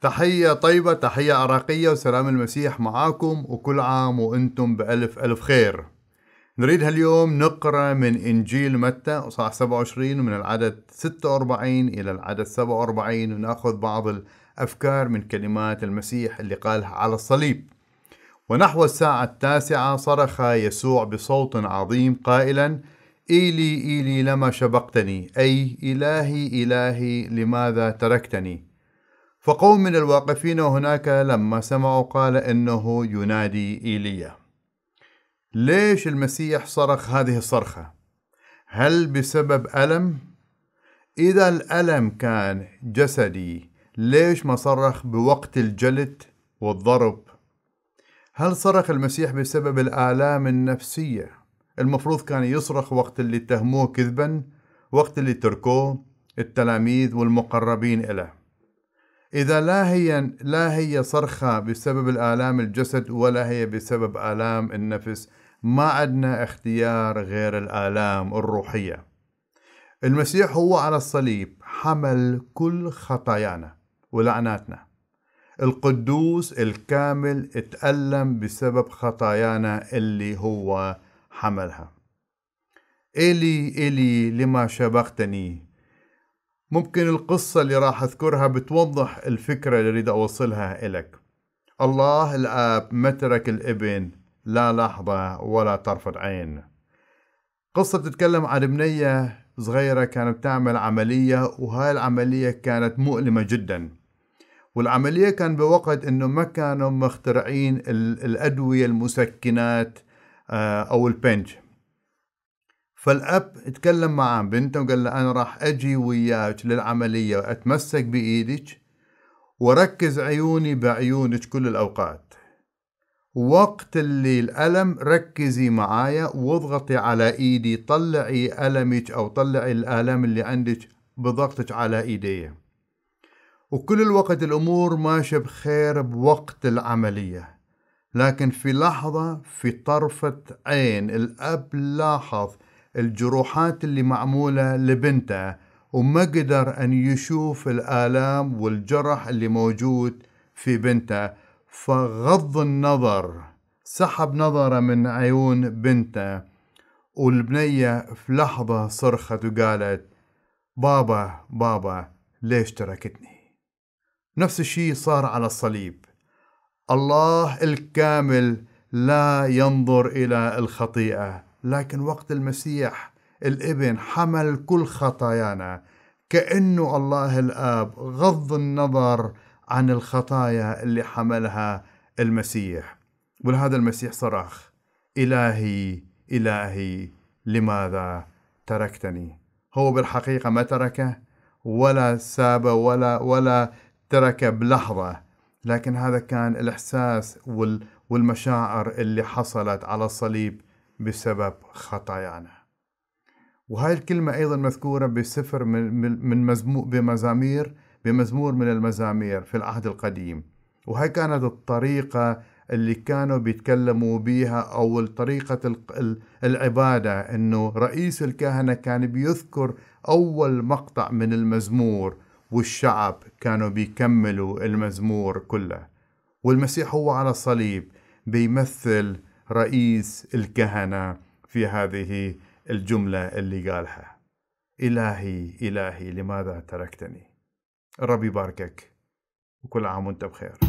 تحية طيبة تحية عراقية وسلام المسيح معاكم وكل عام وانتم بألف ألف خير نريد هاليوم نقرأ من إنجيل متى وصح 27 من العدد 46 إلى العدد 47 ونأخذ بعض الأفكار من كلمات المسيح اللي قالها على الصليب ونحو الساعة التاسعة صرخ يسوع بصوت عظيم قائلا إيلي إيلي لما شبقتني أي إلهي إلهي لماذا تركتني فقوم من الواقفين هناك لما سمعوا قال انه ينادي ايليا ليش المسيح صرخ هذه الصرخه هل بسبب الم اذا الالم كان جسدي ليش ما صرخ بوقت الجلد والضرب هل صرخ المسيح بسبب الآلام النفسية؟ المفروض كان يصرخ وقت اللي اتهموه كذبا وقت اللي تركوه التلاميذ والمقربين إليه إذا لا هي لا هي صرخة بسبب الآلام الجسد ولا هي بسبب آلام النفس ما عندنا اختيار غير الآلام الروحية المسيح هو على الصليب حمل كل خطايانا ولعناتنا القدوس الكامل اتألم بسبب خطايانا اللي هو حملها إلي إلي لما شبقتني ممكن القصة اللي راح أذكرها بتوضح الفكرة اللي أريد أوصلها إلك الله الآب ما ترك الابن لا لحظة ولا طرفة عين قصة بتتكلم عن بنية صغيرة كانت تعمل عملية وهاي العملية كانت مؤلمة جدا والعملية كان بوقت انه ما كانوا مخترعين الأدوية المسكنات آه، أو البنج فالاب اتكلم مع بنته وقال له انا راح اجي وياك للعمليه واتمسك بايدك وركز عيوني بعيونك كل الاوقات وقت اللي الالم ركزي معايا واضغطي على ايدي طلعي المك او طلعي الالام اللي عندك بضغطك على ايدي وكل الوقت الامور ماشيه بخير بوقت العمليه لكن في لحظه في طرفه عين الاب لاحظ الجروحات اللي معمولة لبنته وما قدر أن يشوف الآلام والجرح اللي موجود في بنته فغض النظر سحب نظره من عيون بنته والبنية في لحظة صرخت وقالت بابا بابا ليش تركتني نفس الشيء صار على الصليب الله الكامل لا ينظر إلى الخطيئة لكن وقت المسيح الابن حمل كل خطايانا كأنه الله الآب غض النظر عن الخطايا اللي حملها المسيح ولهذا المسيح صرخ إلهي إلهي لماذا تركتني هو بالحقيقة ما تركه ولا ساب ولا ولا ترك بلحظة لكن هذا كان الإحساس والمشاعر اللي حصلت على الصليب بسبب خطايانا وهاي الكلمة أيضا مذكورة بسفر من مزمور بمزامير بمزمور من المزامير في العهد القديم وهي كانت الطريقة اللي كانوا بيتكلموا بيها أو طريقة العبادة أنه رئيس الكهنة كان بيذكر أول مقطع من المزمور والشعب كانوا بيكملوا المزمور كله والمسيح هو على الصليب بيمثل رئيس الكهنة في هذه الجملة اللي قالها إلهي إلهي لماذا تركتني ربي يباركك وكل عام وانت بخير